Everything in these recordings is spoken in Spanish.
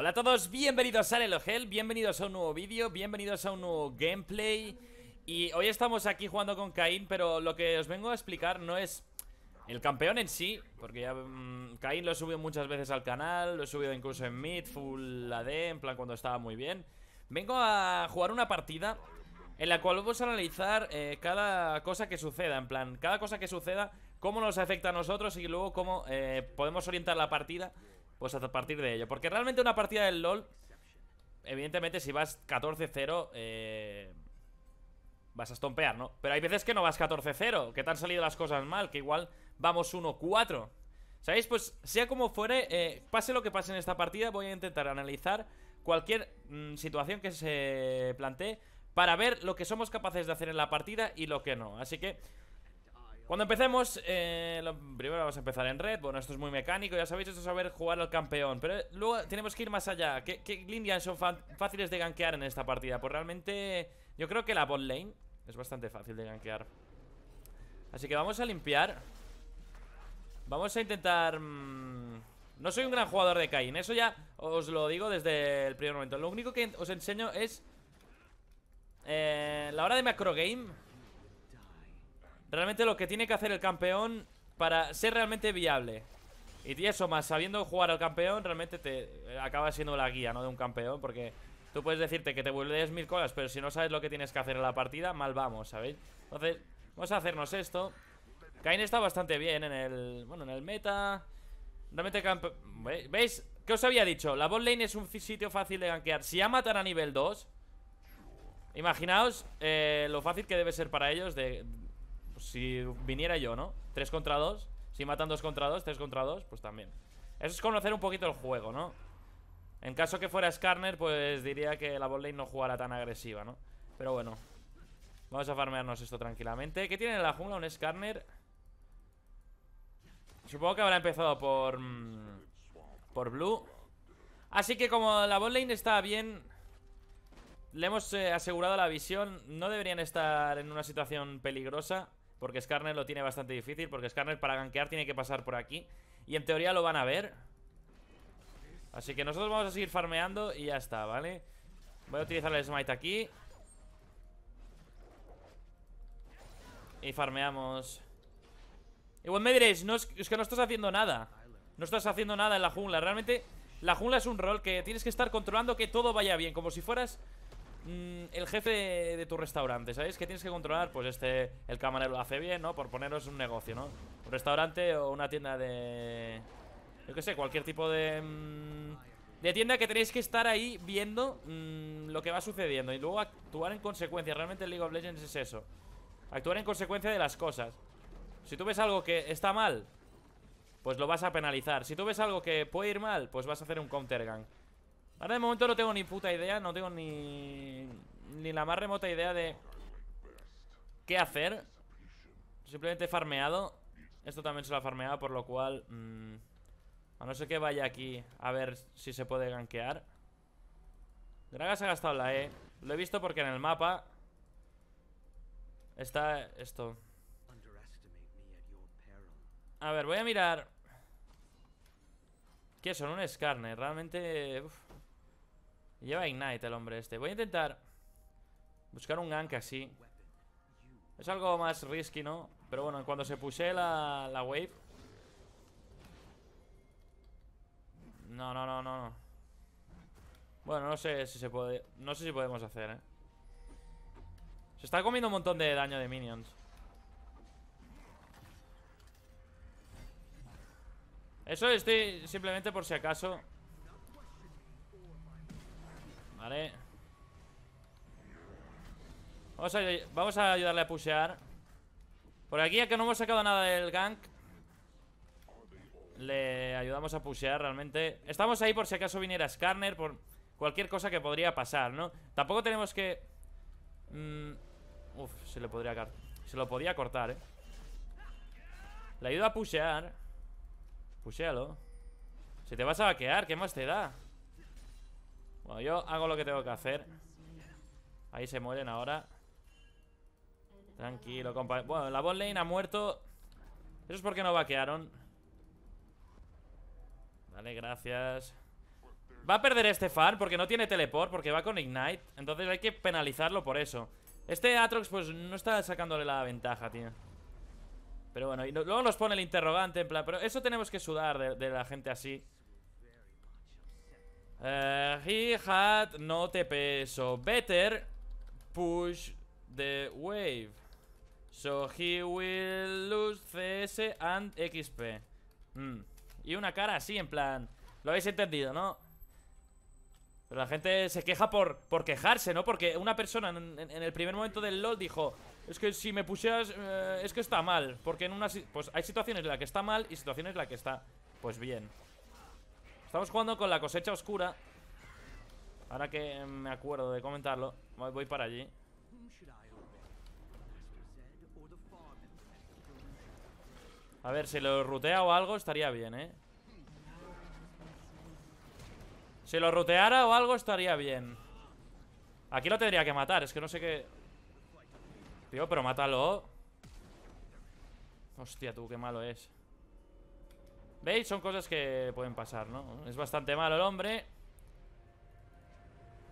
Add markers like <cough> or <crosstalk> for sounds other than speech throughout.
Hola a todos, bienvenidos a Hell, bienvenidos a un nuevo vídeo, bienvenidos a un nuevo gameplay Y hoy estamos aquí jugando con Caín, pero lo que os vengo a explicar no es el campeón en sí Porque ya mm, Caín lo he subido muchas veces al canal, lo he subido incluso en Mid, Full AD, en plan cuando estaba muy bien Vengo a jugar una partida en la cual vamos a analizar eh, cada cosa que suceda, en plan, cada cosa que suceda, cómo nos afecta a nosotros y luego cómo eh, podemos orientar la partida pues a partir de ello. Porque realmente una partida del LOL, evidentemente si vas 14-0, eh, vas a estompear, ¿no? Pero hay veces que no vas 14-0, que te han salido las cosas mal, que igual vamos 1-4. ¿Sabéis? Pues sea como fuere, eh, pase lo que pase en esta partida, voy a intentar analizar cualquier mm, situación que se plantee para ver lo que somos capaces de hacer en la partida y lo que no. Así que cuando empecemos, eh, primero vamos a empezar en red Bueno, esto es muy mecánico, ya sabéis, esto es saber jugar al campeón Pero eh, luego tenemos que ir más allá ¿Qué, qué son fáciles de gankear en esta partida? Pues realmente yo creo que la bot lane es bastante fácil de gankear Así que vamos a limpiar Vamos a intentar... Mm, no soy un gran jugador de Kain, eso ya os lo digo desde el primer momento Lo único que os enseño es... Eh, la hora de macro game Realmente lo que tiene que hacer el campeón para ser realmente viable. Y eso más, sabiendo jugar al campeón, realmente te eh, acaba siendo la guía, ¿no? De un campeón, porque tú puedes decirte que te vuelves mil colas. pero si no sabes lo que tienes que hacer en la partida, mal vamos, ¿sabéis? Entonces, vamos a hacernos esto. Kain está bastante bien en el... Bueno, en el meta... Realmente campeón... ¿Veis? ¿Qué os había dicho? La bot lane es un sitio fácil de gankear. Si ya matan a nivel 2... Imaginaos eh, lo fácil que debe ser para ellos de pues, si viniera yo, ¿no? 3 contra 2 Si matan 2 contra 2, 3 contra 2, pues también Eso es conocer un poquito el juego, ¿no? En caso que fuera Skarner, pues diría que la botlane no jugara tan agresiva, ¿no? Pero bueno Vamos a farmearnos esto tranquilamente ¿Qué tiene en la jungla? Un Skarner Supongo que habrá empezado por... Mm, por Blue Así que como la botlane está bien Le hemos eh, asegurado la visión No deberían estar en una situación peligrosa porque Skarner lo tiene bastante difícil Porque Skarner para gankear tiene que pasar por aquí Y en teoría lo van a ver Así que nosotros vamos a seguir farmeando Y ya está, ¿vale? Voy a utilizar el smite aquí Y farmeamos Igual me diréis es que no estás haciendo nada No estás haciendo nada en la jungla Realmente la jungla es un rol que tienes que estar controlando que todo vaya bien Como si fueras Mm, el jefe de, tu restaurante, ¿Sabéis Que tienes que controlar, pues este, el camarero lo hace bien, ¿no? Por poneros un negocio, ¿no? Un restaurante o una tienda de... Yo qué sé, cualquier tipo de... Mm, de tienda que tenéis que estar ahí viendo mm, lo que va sucediendo y luego actuar en consecuencia. Realmente League of Legends es eso. Actuar en consecuencia de las cosas. Si tú ves algo que está mal, pues lo vas a penalizar. Si tú ves algo que puede ir mal, pues vas a hacer un counter gang. Ahora de momento no tengo ni puta idea, no tengo ni, ni la más remota idea de qué hacer. Simplemente he farmeado. Esto también se lo ha farmeado, por lo cual... Mm, a no ser que vaya aquí a ver si se puede gankear. Dragas ha gastado la E. Lo he visto porque en el mapa está esto. A ver, voy a mirar. ¿Qué son? Un carne Realmente... Lleva Ignite el hombre este. Voy a intentar buscar un gank así. Es algo más risky, ¿no? Pero bueno, cuando se puse la, la wave... No, no, no, no, no. Bueno, no sé si se puede... No sé si podemos hacer, ¿eh? Se está comiendo un montón de daño de minions. Eso estoy simplemente por si acaso... Vale Vamos a, ayudarle a pushear Por aquí, ya que no hemos sacado nada del gank Le ayudamos a pushear realmente Estamos ahí por si acaso viniera Skarner Por cualquier cosa que podría pasar, ¿no? Tampoco tenemos que... Mm, uf, se le podría... Se lo podía cortar, ¿eh? Le ayudo a pushear Pushealo Si te vas a vaquear, ¿qué más te da? Bueno, yo hago lo que tengo que hacer Ahí se mueren ahora Tranquilo, compa Bueno, la bot ha muerto Eso es porque no vaquearon Vale, gracias Va a perder este far porque no tiene teleport Porque va con Ignite Entonces hay que penalizarlo por eso Este Atrox pues no está sacándole la ventaja, tío Pero bueno, y luego nos pone el interrogante En plan, pero eso tenemos que sudar de la gente así Uh, he had no TP, so better push the wave. So he will lose CS and XP. Hmm. Y una cara así, en plan... Lo habéis entendido, ¿no? Pero la gente se queja por, por quejarse, ¿no? Porque una persona en, el primer momento del LOL dijo Es que si me pusieras... Eh, es que está mal Porque en una... Pues hay situaciones en las que está mal y situaciones en las que está... Pues bien Estamos jugando con la cosecha oscura Ahora que me acuerdo de comentarlo Voy para allí A ver, si lo rutea o algo estaría bien, ¿eh? Si lo ruteara o algo estaría bien Aquí lo tendría que matar Es que no sé qué... Tío, pero mátalo Hostia, tú, qué malo es ¿Veis? Son cosas que pueden pasar, ¿no? Es bastante malo el hombre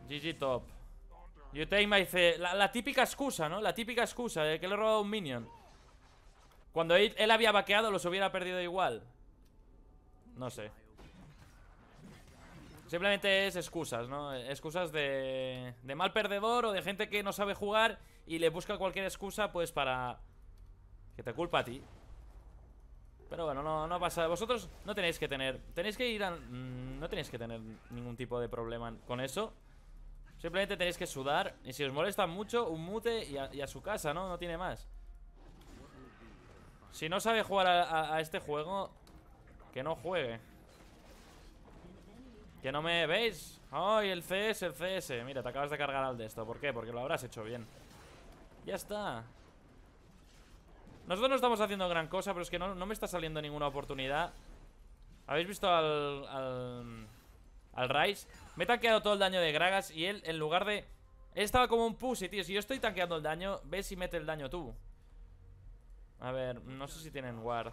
GG top You take my... La, típica excusa, ¿no? La típica excusa de que le he robado un minion Cuando él, había vaqueado los hubiera perdido igual No sé Simplemente es excusas, ¿no? Excusas de, de mal perdedor o de gente que no sabe jugar y le busca cualquier excusa pues para... Que te culpa a ti pero bueno, no, no pasa. Vosotros no tenéis que tener. Tenéis que ir a. Mm, no tenéis que tener ningún tipo de problema con eso. Simplemente tenéis que sudar. Y si os molesta mucho, un mute y a, su casa, ¿no? No tiene más. Si no sabe jugar a, este juego, que no juegue. Que no me veis. ¡Ay, el CS, el CS! Mira, te acabas de cargar al de esto. ¿Por qué? Porque lo habrás hecho bien. Ya está. Nosotros no estamos haciendo gran cosa, pero es que no, me está saliendo ninguna oportunidad. ¿Habéis visto al, al, al Rice? Me he tanqueado todo el daño de Gragas y él, en lugar de... Él estaba como un pussy, tío. Si yo estoy tanqueando el daño, ve si mete el daño tú. A ver, no sé si tienen ward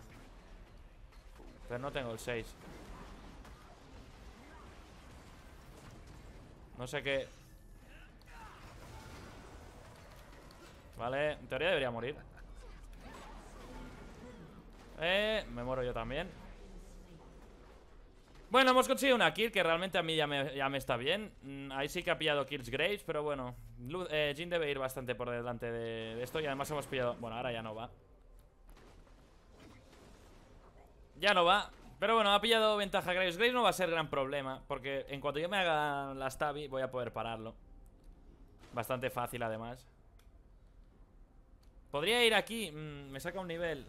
Pero no tengo el 6. No sé qué... Vale, en teoría debería morir. Eh, me muero yo también Bueno, hemos conseguido una kill Que realmente a mí ya me, ya me está bien mm, Ahí sí que ha pillado kills Graves Pero bueno, eh, Jin debe ir bastante por delante de, esto Y además hemos pillado... Bueno, ahora ya no va Ya no va pero bueno, ha pillado ventaja Graves. Graves no va a ser gran problema, porque en cuanto yo me haga las stabi voy a poder pararlo. Bastante fácil, además. Podría ir aquí. Mm, me saca un nivel.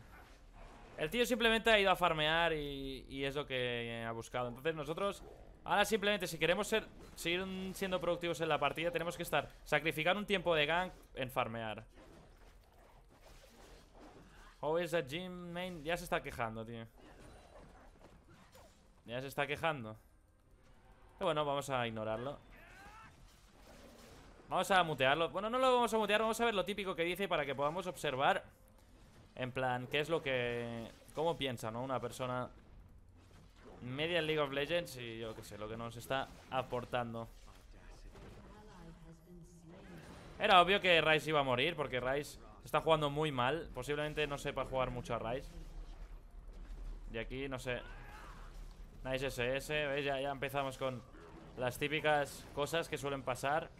El tío simplemente ha ido a farmear y, es lo que ha buscado. Entonces nosotros Ahora simplemente si queremos seguir siendo productivos en la partida Tenemos que estar Sacrificar un tiempo de gank en farmear How es gym main? Ya se está quejando, tío Ya se está quejando Pero bueno, vamos a ignorarlo Vamos a mutearlo Bueno, no lo vamos a mutear Vamos a ver lo típico que dice para que podamos observar en plan, ¿qué es lo que... ¿Cómo piensa, no? Una persona media en League of Legends y yo qué sé, lo que nos está aportando. Era obvio que Rice iba a morir porque Rice está jugando muy mal. Posiblemente no sepa jugar mucho a Rice. Y aquí, no sé. Nice SS, ¿veis? Ya, ya empezamos con las típicas cosas que suelen pasar.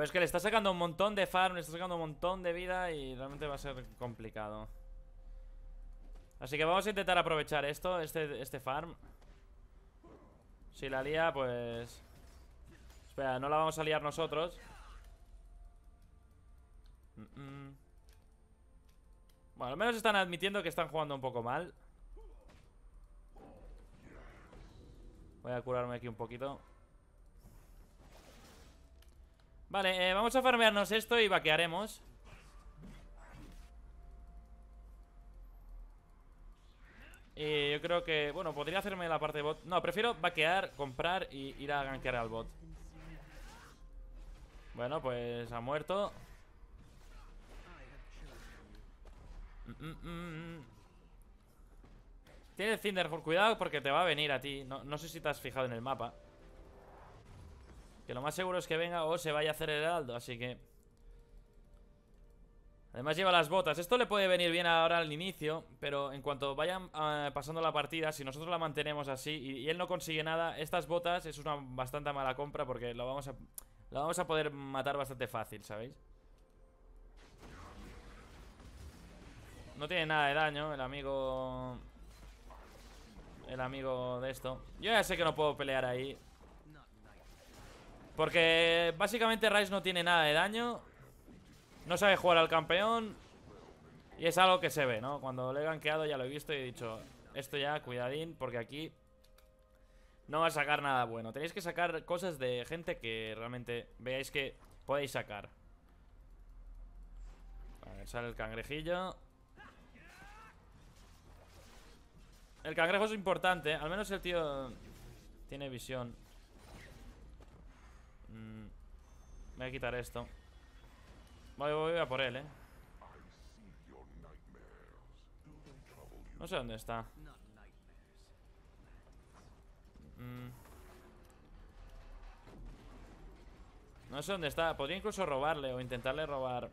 Pero es que le está sacando un montón de farm, le está sacando un montón de vida y realmente va a ser complicado. Así que vamos a intentar aprovechar esto, este, este farm. Si la lía, pues... Espera, no la vamos a liar nosotros. Bueno, al menos están admitiendo que están jugando un poco mal. Voy a curarme aquí un poquito. Vale, eh, vamos a farmearnos esto y vaquearemos Y yo creo que, bueno, podría hacerme la parte de bot No, prefiero vaquear, comprar y ir a gankear al bot Bueno, pues ha muerto Tiene mm, mm, mm, Tiene cuidado porque te va a venir a ti no sé si te has fijado en el mapa lo más seguro es que venga o se vaya a hacer el heraldo, así que... Además lleva las botas. Esto le puede venir bien ahora al inicio, pero en cuanto vayan ah, pasando la partida, si nosotros la mantenemos así y, él no consigue nada, estas botas es una bastante mala compra porque lo vamos a, lo vamos a poder matar bastante fácil, ¿sabéis? No tiene nada de daño el amigo... El amigo de esto. Yo ya sé que no puedo pelear ahí. Porque básicamente Rice no tiene nada de daño No sabe jugar al campeón Y es algo que se ve, ¿no? Cuando le he gankeado ya lo he visto y he dicho Esto ya, cuidadín, porque aquí No va a sacar nada bueno Tenéis que sacar cosas de gente que realmente Veáis que podéis sacar A sale el cangrejillo El cangrejo es importante Al menos el tío tiene visión Mm, voy a quitar esto. Voy, a por él, eh. No sé dónde está. Mm. No sé dónde está. Podría incluso robarle o intentarle robar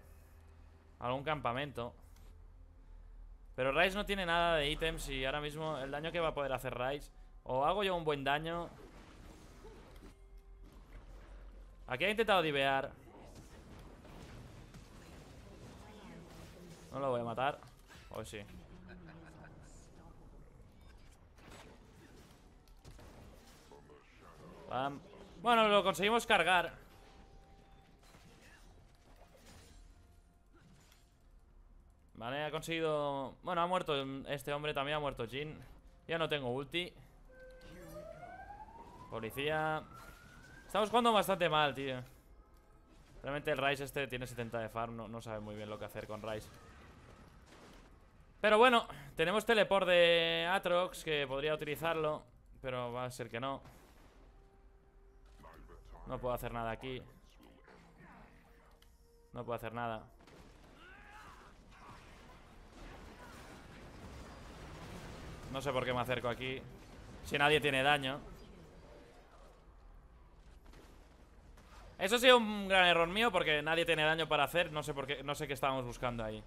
algún campamento. Pero Rice no tiene nada de ítems y ahora mismo el daño que va a poder hacer Rice... O hago yo un buen daño Aquí ha intentado divear No lo voy a matar Hoy sí Bueno, lo conseguimos cargar Vale, ha conseguido... Bueno, ha muerto este hombre, también ha muerto Jin Ya no tengo ulti Policía Estamos jugando bastante mal, tío Realmente el Rice este tiene 70 de farm no, sabe muy bien lo que hacer con Rice Pero bueno Tenemos teleport de Atrox Que podría utilizarlo Pero va a ser que no No puedo hacer nada aquí No puedo hacer nada No sé por qué me acerco aquí Si nadie tiene daño Eso ha sido un gran error mío porque nadie tiene daño para hacer. No sé por qué, no sé qué estábamos buscando ahí.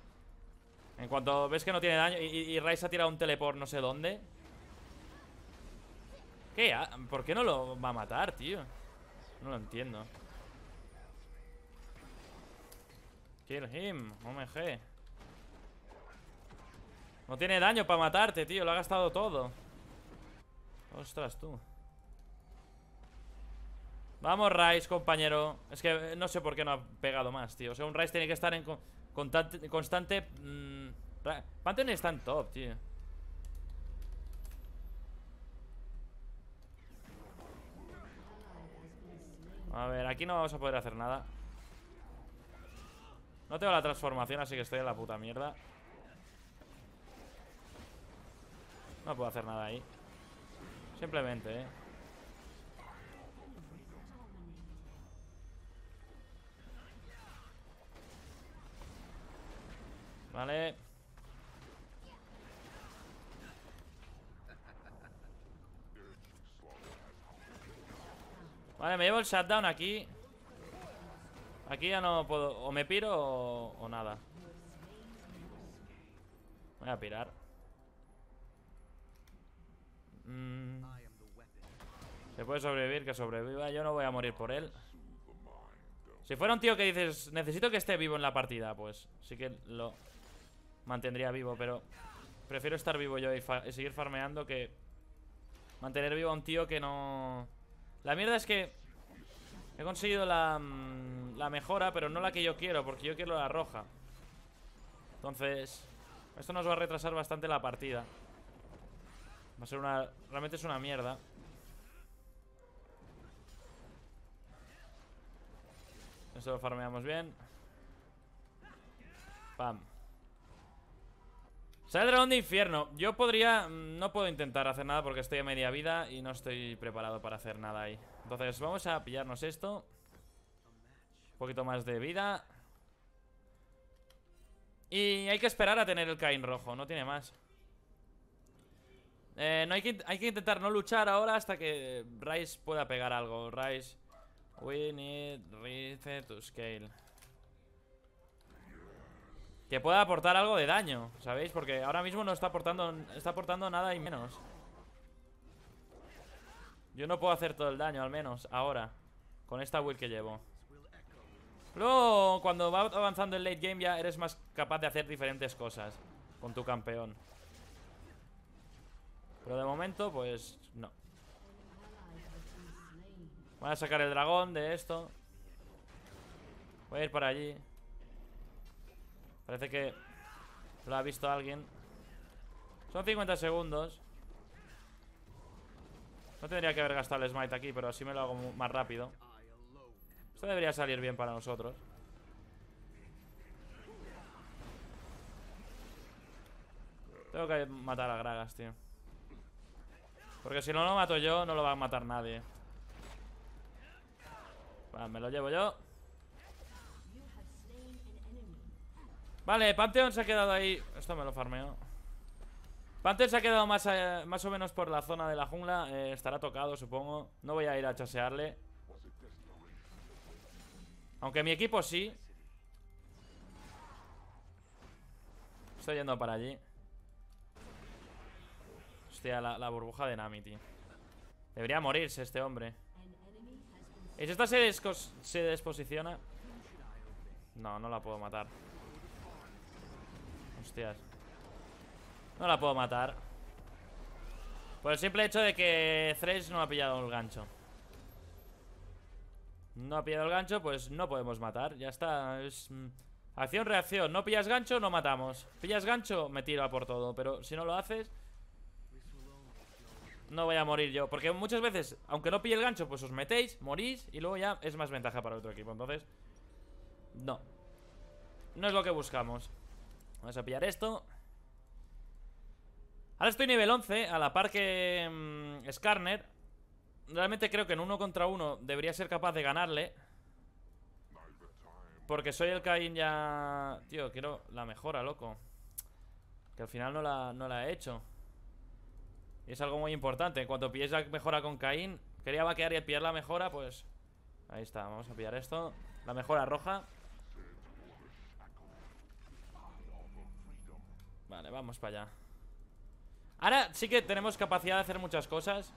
En cuanto ves que no tiene daño y, y Rice ha tirado un teleport no sé dónde. ¿Qué? Ah, ¿Por qué no lo va a matar, tío? No lo entiendo. Kill him, OMG. No tiene daño para matarte, tío. Lo ha gastado todo. Ostras, tú. Vamos, Rice, compañero. Es que eh, no sé por qué no ha pegado más, tío. O sea, un Rice tiene que estar en constante. constante mm, está en top, tío. A ver, aquí no vamos a poder hacer nada. No tengo la transformación, así que estoy en la puta mierda. No puedo hacer nada ahí. Simplemente, eh. Vale. Vale, me llevo el shutdown aquí. Aquí ya no puedo... O me piro o, nada. Voy a pirar. Mm. Se puede sobrevivir, que sobreviva. Yo no voy a morir por él. Si fuera un tío que dices, necesito que esté vivo en la partida, pues sí que lo, mantendría vivo, pero prefiero estar vivo yo y, seguir farmeando que mantener vivo a un tío que no... La mierda es que he conseguido la, mm, la mejora, pero no la que yo quiero, porque yo quiero la roja. Entonces, esto nos va a retrasar bastante la partida. Va a ser una... Realmente es una mierda. Esto lo farmeamos bien. Pam. Sale el dragón de infierno. Yo podría... Mm, no puedo intentar hacer nada porque estoy a media vida y no estoy preparado para hacer nada ahí. Entonces vamos a pillarnos esto. Un poquito más de vida. Y hay que esperar a tener el kain rojo, no tiene más. Eh, no hay que, hay que intentar no luchar ahora hasta que Rice pueda pegar algo. Rice, we need reset to scale. Que pueda aportar algo de daño, ¿sabéis? Porque ahora mismo no está aportando, está aportando nada y menos. Yo no puedo hacer todo el daño, al menos, ahora. Con esta build que llevo. Pero cuando va avanzando el late game ya eres más capaz de hacer diferentes cosas con tu campeón. Pero de momento, pues no. Voy a sacar el dragón de esto. Voy a ir para allí. Parece que lo ha visto alguien Son 50 segundos No tendría que haber gastado el smite aquí Pero así me lo hago más rápido Esto debería salir bien para nosotros Tengo que matar a Gragas, tío Porque si no lo mato yo No lo va a matar nadie Vale, me lo llevo yo Vale, Pantheon se ha quedado ahí Esto me lo farmeo Pantheon se ha quedado más, eh, más o menos por la zona de la jungla eh, Estará tocado, supongo No voy a ir a chasearle Aunque mi equipo sí Estoy yendo para allí Hostia, la, burbuja de Nami, tío Debería morirse este hombre ¿Y si esta se desposiciona? No, no la puedo matar no la puedo matar Por el simple hecho de que Thresh no ha pillado el gancho No ha pillado el gancho, pues no podemos matar Ya está, es... Mm, acción, reacción, no pillas gancho, no matamos Pillas gancho, me tiro por todo Pero si no lo haces No voy a morir yo Porque muchas veces, aunque no pille el gancho Pues os metéis, morís y luego ya es más ventaja para otro equipo Entonces, no No es lo que buscamos Vamos a pillar esto Ahora estoy nivel 11 A la par que mm, Skarner Realmente creo que en uno contra uno Debería ser capaz de ganarle Porque soy el Caín ya... Tío, quiero la mejora, loco Que al final no la, no la he hecho Y es algo muy importante En cuanto pilléis la mejora con Caín Quería vaquear y pillar la mejora, pues... Ahí está, vamos a pillar esto La mejora roja Vale, vamos para allá Ahora sí que tenemos capacidad de hacer muchas cosas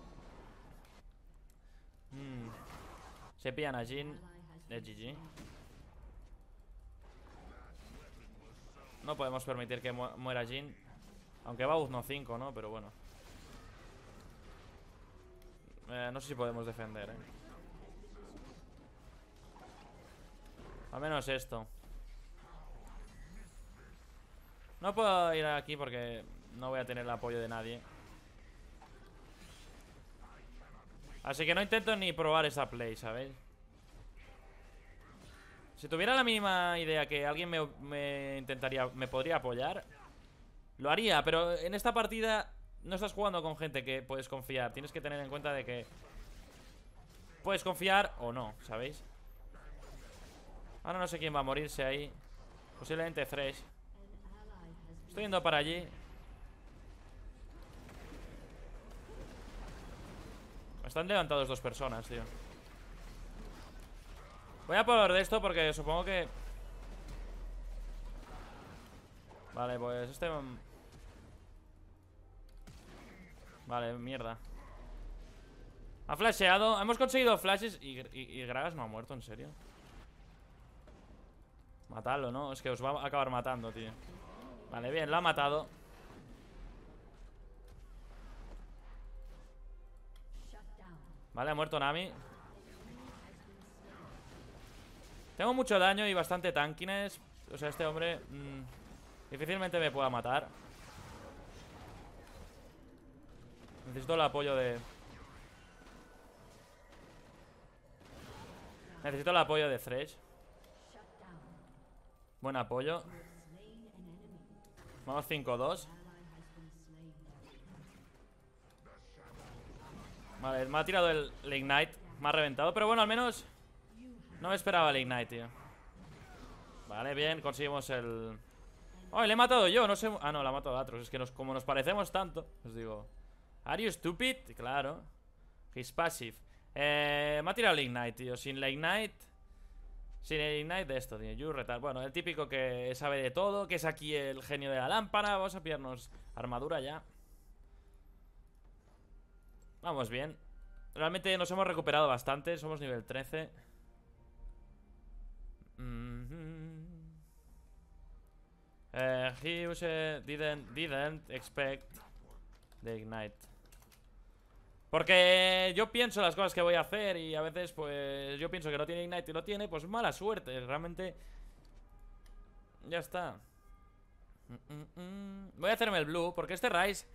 hmm. Se pillan a Jin de GG No podemos permitir que muera Jin Aunque va no 5, ¿no? Pero bueno eh, No sé si podemos defender, ¿eh? Al menos esto no puedo ir aquí porque no voy a tener el apoyo de nadie. Así que no intento ni probar esa play, ¿sabéis? Si tuviera la mínima idea que alguien me, intentaría, me podría apoyar, lo haría, pero en esta partida no estás jugando con gente que puedes confiar. Tienes que tener en cuenta de que puedes confiar o no, ¿sabéis? Ahora no sé quién va a morirse ahí. Posiblemente Thresh. Estoy yendo para allí Están levantados dos personas, tío Voy a por de esto porque supongo que Vale, pues este Vale, mierda Ha flasheado Hemos conseguido flashes y, y Gragas no ha muerto, en serio Matadlo, ¿no? Es que os va a acabar matando, tío Vale, bien, lo ha matado Vale, ha muerto Nami Tengo mucho daño y bastante tankines O sea, este hombre mm, Difícilmente me pueda matar Necesito el apoyo de... Necesito el apoyo de Thresh Buen apoyo Vamos 5-2 Vale, me ha tirado el, el, Ignite Me ha reventado, pero bueno, al menos No me esperaba el Ignite, tío Vale, bien, conseguimos el... Oh, le he matado yo, no sé... Ah, no, la ha matado a otros es que nos, como nos parecemos tanto Os digo Are you stupid? Claro He's passive eh, Me ha tirado el Ignite, tío Sin la Ignite sin el Ignite de esto, tiene Bueno, el típico que sabe de todo, que es aquí el genio de la lámpara. Vamos a pillarnos armadura ya. Vamos bien. Realmente nos hemos recuperado bastante, somos nivel 13. Mm-hmm. Eh, he eh, didn't, didn't expect the Ignite. Porque yo pienso las cosas que voy a hacer y a veces pues yo pienso que no tiene Ignite y lo tiene, pues mala suerte, realmente... Ya está. Mm, mm, mm. Voy a hacerme el blue, porque este Rice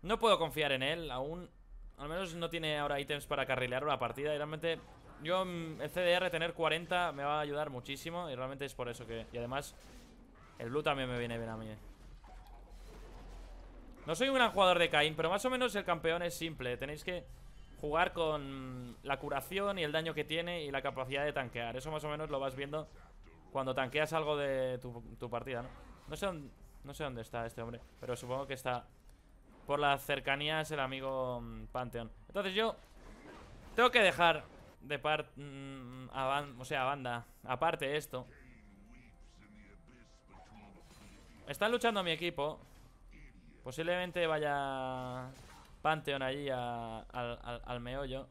no puedo confiar en él, aún... Al menos no tiene ahora ítems para carrilear una partida y realmente yo el CDR tener 40 me va a ayudar muchísimo y realmente es por eso que... Y además el blue también me viene bien a mí. Eh. No soy un gran jugador de Caín, pero más o menos el campeón es simple. Tenéis que jugar con la curación y el daño que tiene y la capacidad de tanquear. Eso más o menos lo vas viendo cuando tanqueas algo de tu, partida, ¿no? No sé, dónde, está este hombre, pero supongo que está por las cercanías el amigo mm, Pantheon Entonces yo tengo que dejar de par... Mm, o sea, a banda, aparte esto. Están luchando mi equipo Posiblemente vaya Panteón allí al, al meollo.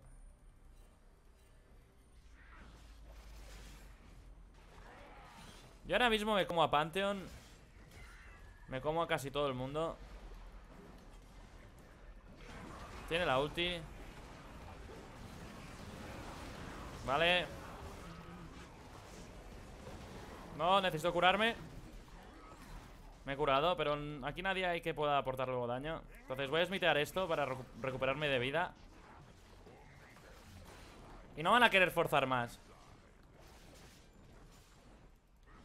Yo ahora mismo me como a Panteón, Me como a casi todo el mundo Tiene la ulti Vale No, necesito curarme me he curado, pero aquí nadie hay que pueda aportar luego daño Entonces voy a smitear esto para recuperarme de vida Y no van a querer forzar más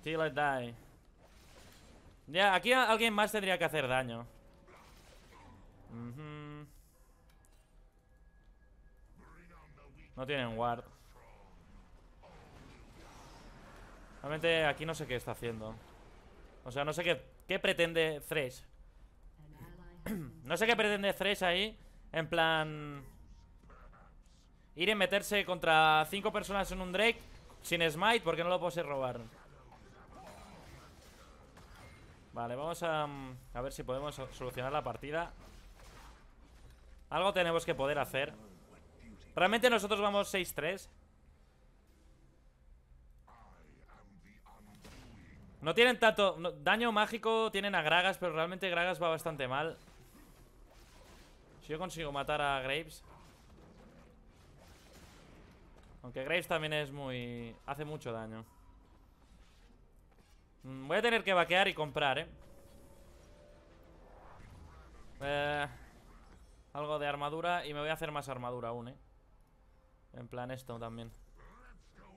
Till die Ya, aquí alguien más tendría que hacer daño No tienen ward Realmente aquí no sé qué está haciendo O sea, no sé qué pretende 3 <clears throat> no sé qué pretende Thresh ahí. En plan... Ir a meterse contra cinco personas en un Drake sin smite porque no lo puedo robar. Vale, vamos a, mm, a ver si podemos solucionar la partida. Algo tenemos que poder hacer. Realmente nosotros vamos 6-3. No tienen tanto... daño mágico tienen a Gragas, pero realmente Gragas va bastante mal. Si yo consigo matar a Graves... Aunque Graves también es muy... Hace mucho daño. Mm, voy a tener que vaquear y comprar, ¿eh? eh... Algo de armadura y me voy a hacer más armadura aún, ¿eh? En plan esto también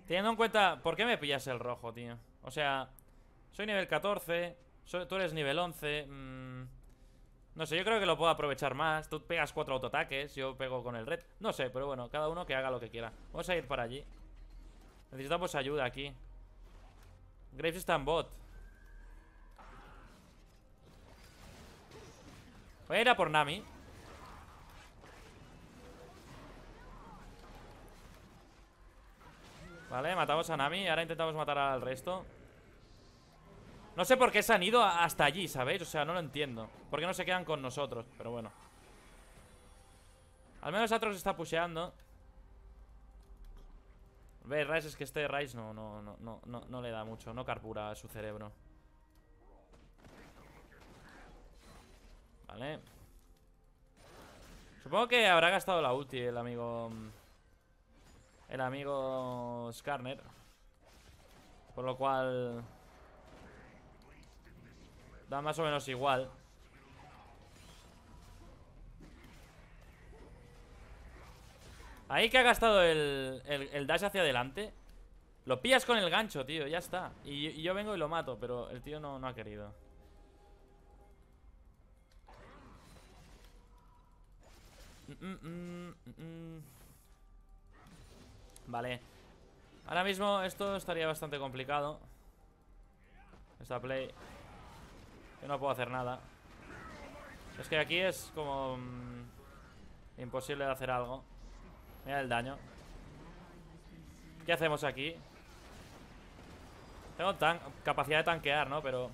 Teniendo en cuenta... ¿Por qué me pillas el rojo, tío? O sea... Soy nivel 14 Tú eres nivel 11 mm, No sé, yo creo que lo puedo aprovechar más Tú pegas cuatro autoataques, yo pego con el red No sé, pero bueno, cada uno que haga lo que quiera Vamos a ir para allí Necesitamos ayuda aquí Graves está en bot Voy a ir a por Nami Vale, matamos a Nami Ahora intentamos matar al resto no sé por qué se han ido hasta allí, ¿sabéis? O sea, no lo entiendo ¿Por qué no se quedan con nosotros? Pero bueno Al menos se está pusheando Ve, Rice es que este Rice no, no, no, no, no, le da mucho No carpura a su cerebro Vale Supongo que habrá gastado la ulti el amigo... El amigo Skarner Por lo cual... Da más o menos igual Ahí que ha gastado el, el, dash hacia adelante Lo pillas con el gancho, tío, ya está y, yo vengo y lo mato, pero el tío no, ha querido Vale Ahora mismo esto estaría bastante complicado Esta play no puedo hacer nada. Es que aquí es como... Mm, imposible de hacer algo. Mira el daño. ¿Qué hacemos aquí? Tengo capacidad de tanquear, ¿no? Pero...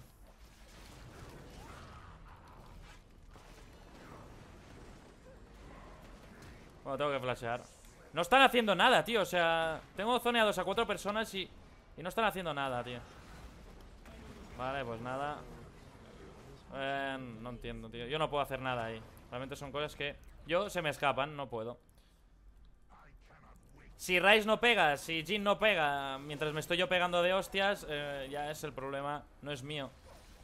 Bueno, tengo que flashear No están haciendo nada, tío O sea, tengo zoneados a cuatro personas y... Y no están haciendo nada, tío Vale, pues nada eh, no entiendo, tío. Yo no puedo hacer nada ahí. Realmente son cosas que... Yo se me escapan, no puedo. Si Rice no pega, si Jin no pega, mientras me estoy yo pegando de hostias, eh, ya es el problema, no es mío.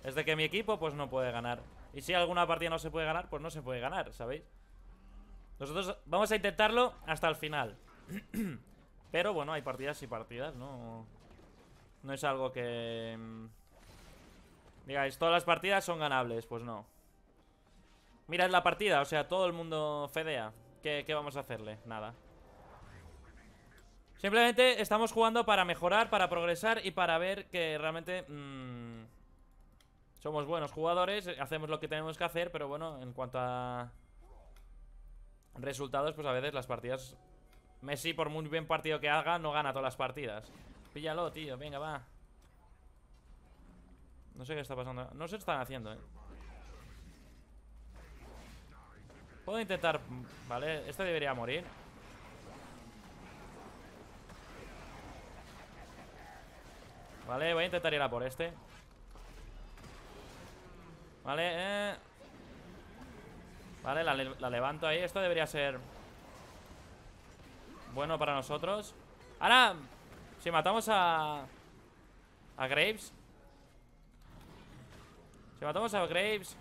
Es de que mi equipo pues no puede ganar. Y si alguna partida no se puede ganar, pues no se puede ganar, ¿sabéis? Nosotros vamos a intentarlo hasta el final. <clears throat> Pero bueno, hay partidas y partidas, ¿no? No es algo que... Mm, Digáis, todas las partidas son ganables Pues no Mirad la partida, o sea, todo el mundo fedea ¿Qué, vamos a hacerle? Nada Simplemente estamos jugando para mejorar, para progresar y para ver que realmente mm, somos buenos jugadores, hacemos lo que tenemos que hacer, pero bueno, en cuanto a resultados, pues a veces las partidas... Messi, por muy bien partido que haga, no gana todas las partidas. Píllalo, tío, venga, va. No sé qué está pasando. No sé qué están haciendo, eh. Puedo intentar... Vale, este debería morir. Vale, voy a intentar ir a por este. Vale, eh... Vale, la, la levanto ahí. Esto debería ser... Bueno para nosotros. Ahora, si matamos a... A Graves si matamos a Graves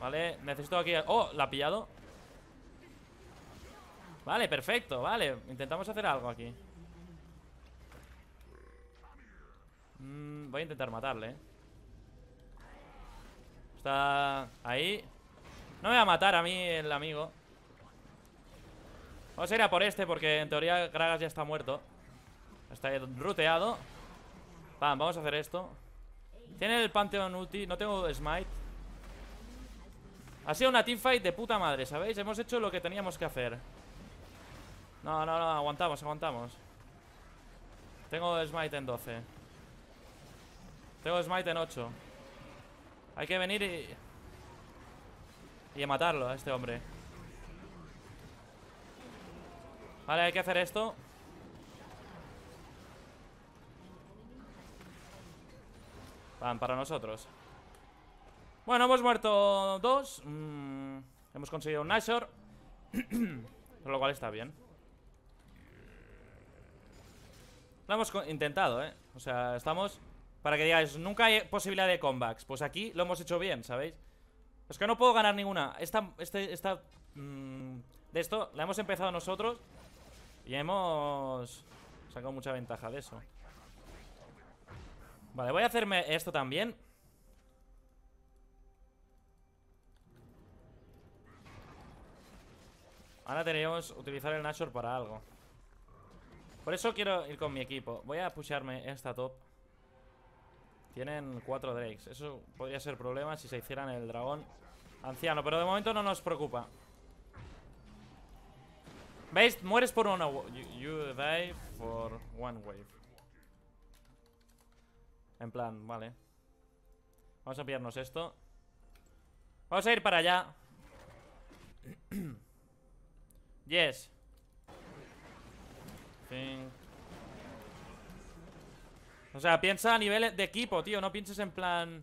Vale, necesito aquí... ¡Oh! ¿La ha pillado? Vale, perfecto, vale Intentamos hacer algo aquí mm, Voy a intentar matarle Está ahí No me va a matar a mí el amigo Vamos a ir a por este porque en teoría Gragas ya está muerto Está ruteado vamos a hacer esto Tiene el panteón ulti No tengo smite Ha sido una teamfight de puta madre, ¿sabéis? Hemos hecho lo que teníamos que hacer No, no, no, aguantamos, aguantamos Tengo smite en 12 Tengo smite en 8 Hay que venir y... Y matarlo a este hombre Vale, hay que hacer esto Van para nosotros Bueno, hemos muerto dos mm, Hemos conseguido un Nashor <clears throat> Lo cual está bien Lo hemos intentado, ¿eh? O sea, estamos... Para que digáis, nunca hay posibilidad de comebacks Pues aquí lo hemos hecho bien, ¿sabéis? Es que no puedo ganar ninguna Esta... Este, esta mm, de esto la hemos empezado nosotros Y hemos... Sacado mucha ventaja de eso Vale, voy a hacerme esto también Ahora tenemos utilizar el Nashor para algo Por eso quiero ir con mi equipo Voy a pusharme esta top Tienen cuatro drakes Eso podría ser problema si se hicieran el dragón Anciano, pero de momento no nos preocupa ¿Veis? Mueres por una You die for one wave en plan, vale Vamos a pillarnos esto Vamos a ir para allá <clears throat> Yes O sea, piensa a nivel de equipo, tío No pienses en plan...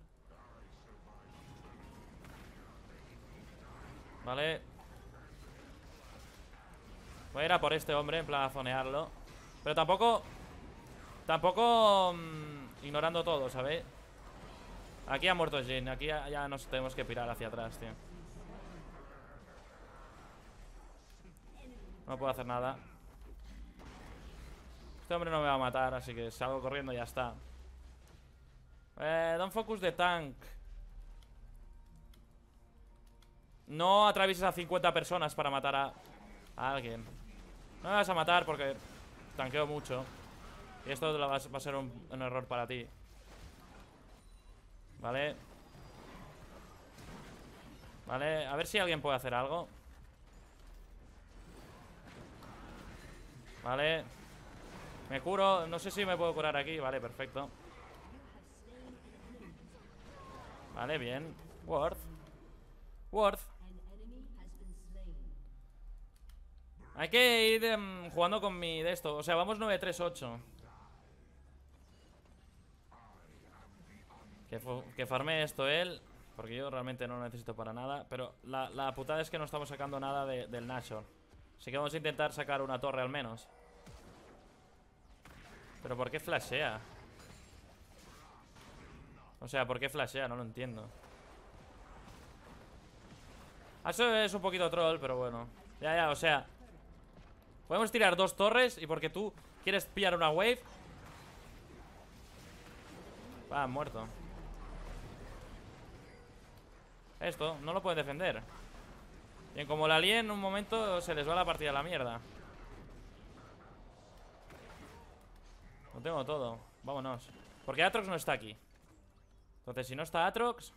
Vale Voy a ir a por este hombre En plan a zonearlo Pero tampoco Tampoco... Mm, ignorando todo, ¿sabéis? Aquí ha muerto Jin, aquí ya, nos tenemos que pirar hacia atrás, tío. No puedo hacer nada. Este hombre no me va a matar, así que salgo corriendo y ya está. Eh, focus de tank. No atravieses a 50 personas para matar a, a alguien. No me vas a matar porque tanqueo mucho. Y esto va a ser un, error para ti. Vale. Vale, a ver si alguien puede hacer algo. Vale. Me curo. No sé si me puedo curar aquí. Vale, perfecto. Vale, bien. Worth. Worth. Hay que ir em, jugando con mi de esto. O sea, vamos 9-3-8. Que, farme esto él Porque yo realmente no lo necesito para nada Pero la, putada es que no estamos sacando nada del Nashor Así que vamos a intentar sacar una torre al menos Pero ¿por qué flashea? O sea, ¿por qué flashea? No lo entiendo ah, Eso es un poquito troll, pero bueno Ya, ya, o sea Podemos tirar dos torres y porque tú quieres pillar una wave Va, ah, muerto esto, no lo puede defender Bien, como la alien en un momento se les va la partida a la mierda Lo tengo todo, vámonos Porque Atrox no está aquí Entonces si no está Atrox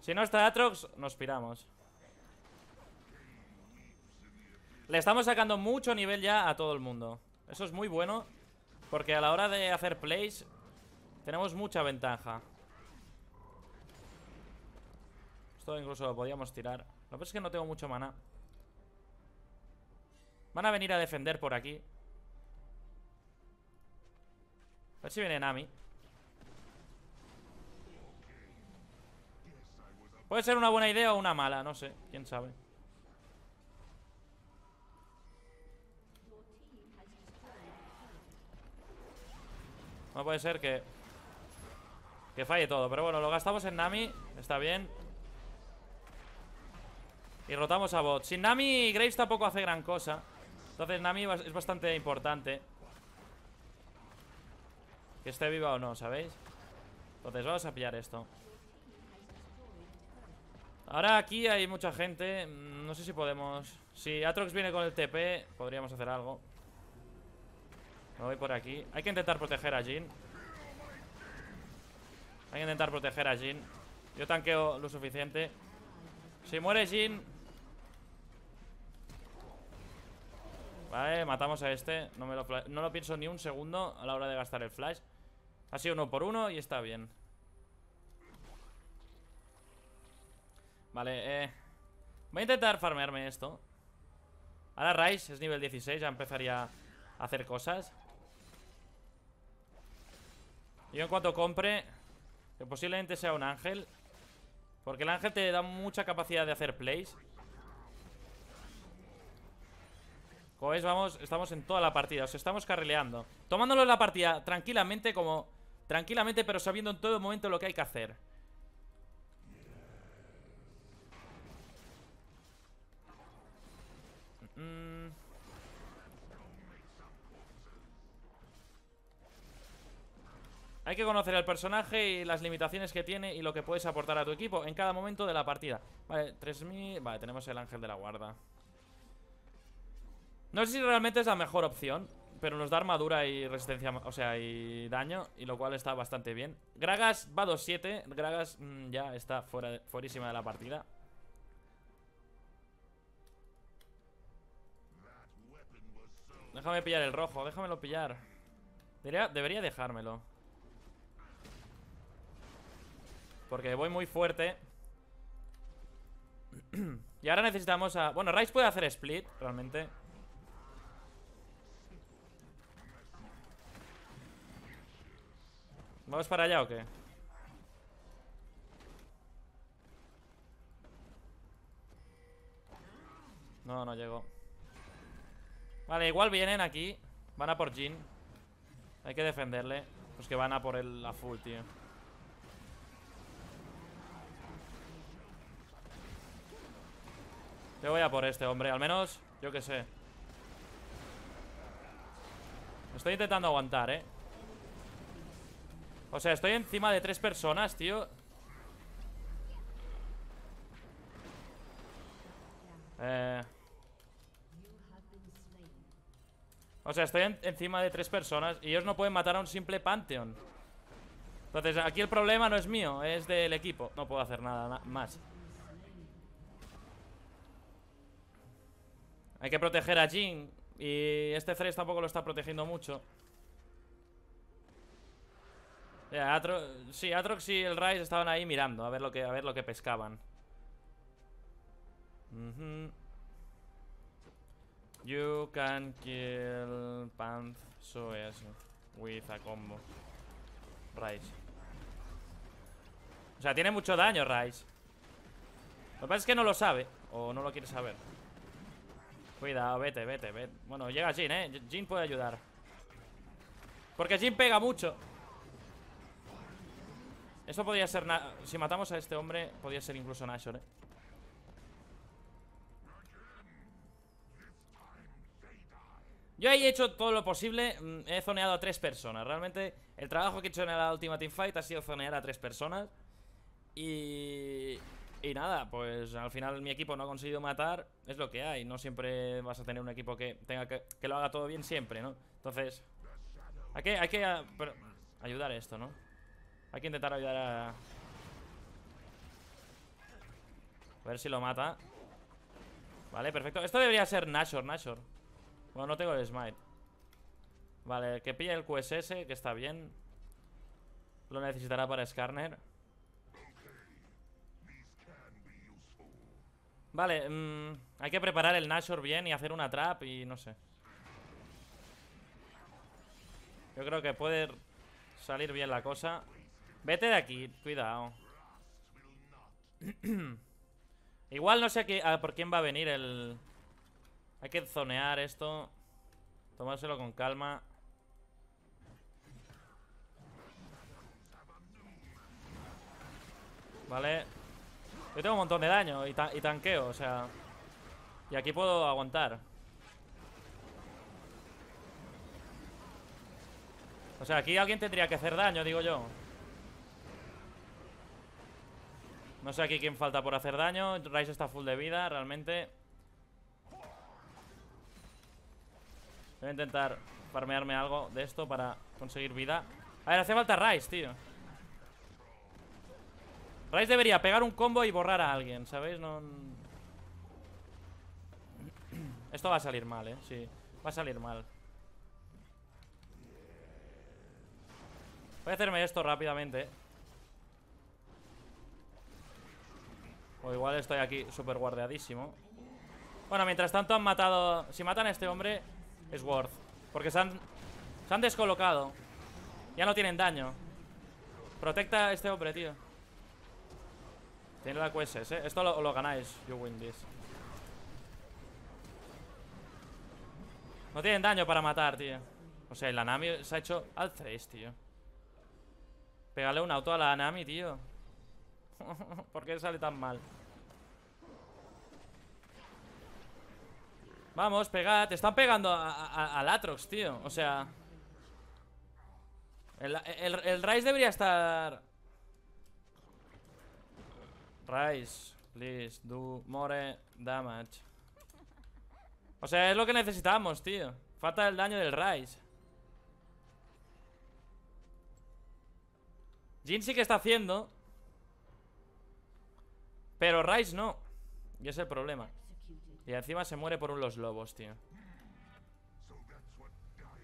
Si no está Atrox, nos piramos Le estamos sacando mucho nivel ya a todo el mundo Eso es muy bueno Porque a la hora de hacer plays tenemos mucha ventaja Esto incluso lo podíamos tirar Lo que pasa es que no tengo mucho maná Van a venir a defender por aquí A ver si viene Nami Puede ser una buena idea o una mala, no sé, quién sabe No puede ser que que falle todo, pero bueno, lo gastamos en Nami Está bien Y rotamos a bot Sin Nami, Graves tampoco hace gran cosa Entonces Nami es bastante importante Que esté viva o no, ¿sabéis? Entonces vamos a pillar esto Ahora aquí hay mucha gente mm, No sé si podemos Si Atrox viene con el TP Podríamos hacer algo Me voy por aquí Hay que intentar proteger a Jin hay que intentar proteger a Jin Yo tanqueo lo suficiente Si muere Jin Vale, matamos a este no, lo, no lo pienso ni un segundo a la hora de gastar el flash Ha sido uno por uno y está bien Vale, eh Voy a intentar farmearme esto Ahora Rice es nivel 16 Ya empezaría a hacer cosas Y en cuanto compre que posiblemente sea un ángel Porque el ángel te da mucha capacidad de hacer plays Como veis, vamos, estamos en toda la partida Os sea, estamos carrileando Tomándolo en la partida tranquilamente como... Tranquilamente, pero sabiendo en todo momento lo que hay que hacer Hay que conocer el personaje y las limitaciones que tiene y lo que puedes aportar a tu equipo en cada momento de la partida. Vale, 3000... Vale, tenemos el ángel de la guarda. No sé si realmente es la mejor opción, pero nos da armadura y resistencia, o sea, y daño, y lo cual está bastante bien. Gragas va 2-7, Gragas mm, ya está fuera de, fuerísima de la partida. Déjame pillar el rojo, déjamelo pillar. debería dejármelo. Porque voy muy fuerte <clears throat> Y ahora necesitamos a... Bueno, Rice puede hacer split, realmente ¿Vamos para allá o qué? No, no llegó Vale, igual vienen aquí Van a por Jin Hay que defenderle Pues que van a por el a full, tío Te voy a por este, hombre Al menos, yo que sé Estoy intentando aguantar, eh O sea, estoy encima de tres personas, tío Eh... O sea, estoy encima de tres personas Y ellos no pueden matar a un simple Pantheon Entonces, aquí el problema no es mío Es del equipo No puedo hacer nada más Hay que proteger a Jin. Y este Thresh tampoco lo está protegiendo mucho. sí, Atrox y el Rice estaban ahí mirando a ver lo que, a ver lo que pescaban. You can kill Panth so with a combo. Rise. O sea, tiene mucho daño Rice. Lo que pasa es que no lo sabe. O no lo quiere saber. Cuidado, vete, vete, vete Bueno, llega Jin, eh Jin puede ayudar Porque Jin pega mucho Eso podría ser... si matamos a este hombre Podría ser incluso Nashor, eh Yo he hecho todo lo posible mm, He zoneado a tres personas Realmente el trabajo que he hecho en la última teamfight Ha sido zonear a tres personas Y... Y nada, pues al final mi equipo no ha conseguido matar, es lo que hay. No siempre vas a tener un equipo que tenga que, que lo haga todo bien siempre, ¿no? Entonces, hay que, hay que ah, ayudar a esto, ¿no? Hay que intentar ayudar a... A ver si lo mata. Vale, perfecto. Esto debería ser Nashor, Nashor. Bueno, no tengo el Smite. Vale, que pille el QSS, que está bien. Lo necesitará para Skarner. Vale, mm, hay que preparar el Nashor bien y hacer una trap y no sé. Yo creo que puede salir bien la cosa. Vete de aquí, cuidado. <clears throat> Igual no sé por quién va a venir el... Hay que zonear esto. Tomárselo con calma. Vale, yo tengo un montón de daño y, tanqueo, o sea... Y aquí puedo aguantar. O sea, aquí alguien tendría que hacer daño, digo yo. No sé aquí quién falta por hacer daño. Rice está full de vida, realmente. Voy a intentar farmearme algo de esto para conseguir vida. A ver, hace falta Rice, tío. Rice debería pegar un combo y borrar a alguien, ¿sabéis? No... Esto va a salir mal, ¿eh? Sí, va a salir mal Voy a hacerme esto rápidamente O igual estoy aquí súper guardeadísimo Bueno, mientras tanto han matado... Si matan a este hombre, es worth Porque se han, se han descolocado Ya no tienen daño Protecta a este hombre, tío tiene la QSS, ¿eh? Esto lo, ganáis. You win this. No tienen daño para matar, tío. O sea, el Anami se ha hecho al 3, tío. Pégale un auto a la Anami, tío. <laughs> ¿Por qué sale tan mal? Vamos, pegad. Te están pegando al Atrox, tío. O sea... El, el, el Rice debería estar... Rice, please, do more damage. O sea, es lo que necesitamos, tío. Falta el daño del Rice. Jin sí que está haciendo. Pero Rice no. Y es el problema. Y encima se muere por unos lobos, tío.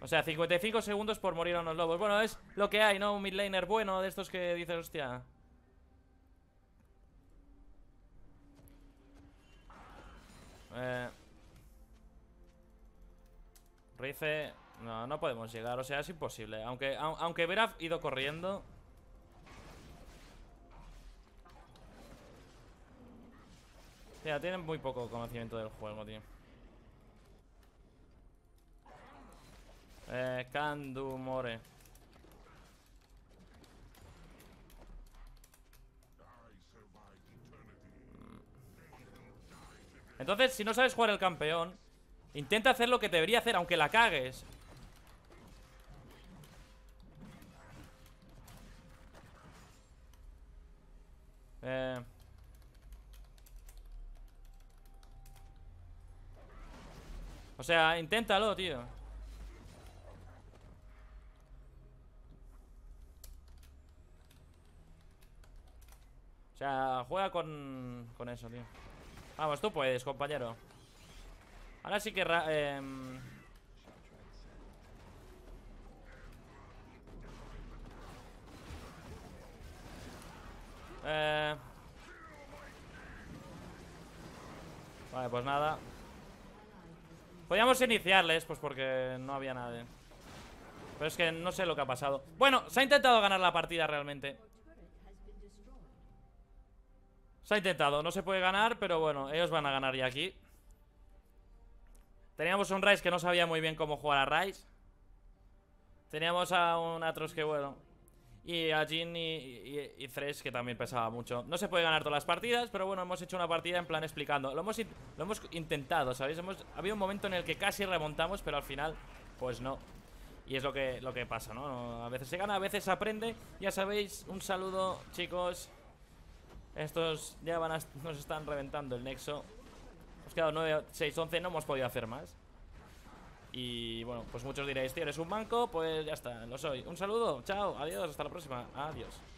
O sea, 55 segundos por morir a unos lobos. Bueno, es lo que hay, ¿no? Un midlaner bueno de estos que dices, hostia. Eh... Rife... No, no podemos llegar, o sea, es imposible Aunque, hubiera ido corriendo Ya tienen muy poco conocimiento del juego, tío Eh, More Entonces, si no sabes jugar el campeón, intenta hacer lo que debería hacer, aunque la cagues. Eh... O sea, inténtalo, tío O sea, juega con, con eso, tío Vamos, tú puedes, compañero Ahora sí que... Em, eh... Vale, pues nada Podíamos iniciarles, pues porque no había nadie Pero es que no sé lo que ha pasado Bueno, se ha intentado ganar la partida realmente se ha intentado, no se puede ganar, pero bueno, ellos van a ganar ya aquí Teníamos un Rice que no sabía muy bien cómo jugar a Rice Teníamos a un Atros que bueno Y a Jin y, y, que también pesaba mucho No se puede ganar todas las partidas, pero bueno, hemos hecho una partida en plan explicando Lo hemos, lo hemos intentado, ¿sabéis? Hemos, había un momento en el que casi remontamos, pero al final, pues no y es lo que, lo que pasa, ¿no? A veces se gana, a veces se aprende Ya sabéis, un saludo, chicos estos ya van nos están reventando el nexo. Hemos quedado 9, 6, 11, no hemos podido hacer más. Y bueno, pues muchos diréis, tío, eres un banco, pues ya está, lo soy. Un saludo, chao, adiós, hasta la próxima, adiós.